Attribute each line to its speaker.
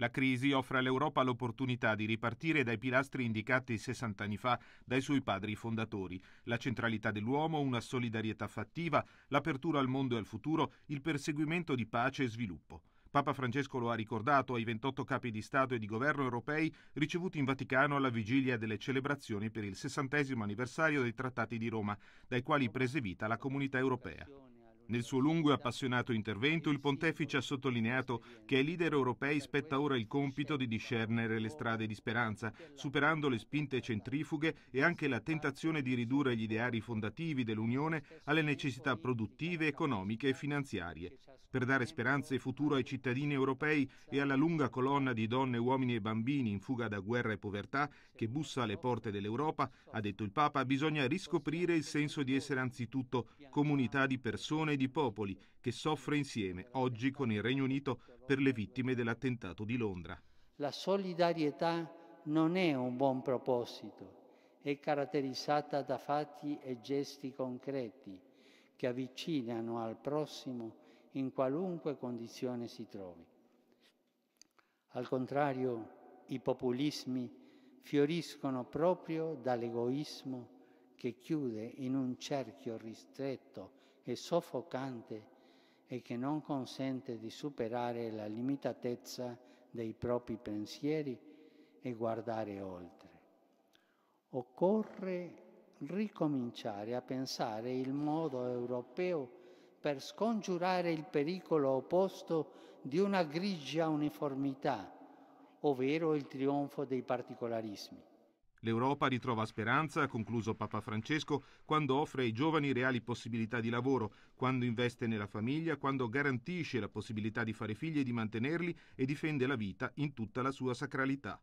Speaker 1: La crisi offre all'Europa l'opportunità di ripartire dai pilastri indicati 60 anni fa dai suoi padri fondatori, la centralità dell'uomo, una solidarietà fattiva, l'apertura al mondo e al futuro, il perseguimento di pace e sviluppo. Papa Francesco lo ha ricordato ai 28 capi di Stato e di Governo europei ricevuti in Vaticano alla vigilia delle celebrazioni per il 60 anniversario dei Trattati di Roma, dai quali prese vita la comunità europea. Nel suo lungo e appassionato intervento il pontefice ha sottolineato che ai leader europei spetta ora il compito di discernere le strade di speranza, superando le spinte centrifughe e anche la tentazione di ridurre gli ideari fondativi dell'Unione alle necessità produttive, economiche e finanziarie. Per dare speranza e futuro ai cittadini europei e alla lunga colonna di donne, uomini e bambini in fuga da guerra e povertà che bussa alle porte dell'Europa, ha detto il Papa, bisogna riscoprire il senso di essere anzitutto comunità di persone di popoli che soffre insieme oggi con il Regno Unito per le vittime dell'attentato di Londra.
Speaker 2: La solidarietà non è un buon proposito, è caratterizzata da fatti e gesti concreti che avvicinano al prossimo in qualunque condizione si trovi. Al contrario, i populismi fioriscono proprio dall'egoismo che chiude in un cerchio ristretto e soffocante e che non consente di superare la limitatezza dei propri pensieri e guardare oltre. Occorre ricominciare a pensare il modo europeo per scongiurare il pericolo opposto di una grigia uniformità, ovvero il trionfo dei particolarismi.
Speaker 1: L'Europa ritrova speranza, ha concluso Papa Francesco, quando offre ai giovani reali possibilità di lavoro, quando investe nella famiglia, quando garantisce la possibilità di fare figli e di mantenerli e difende la vita in tutta la sua sacralità.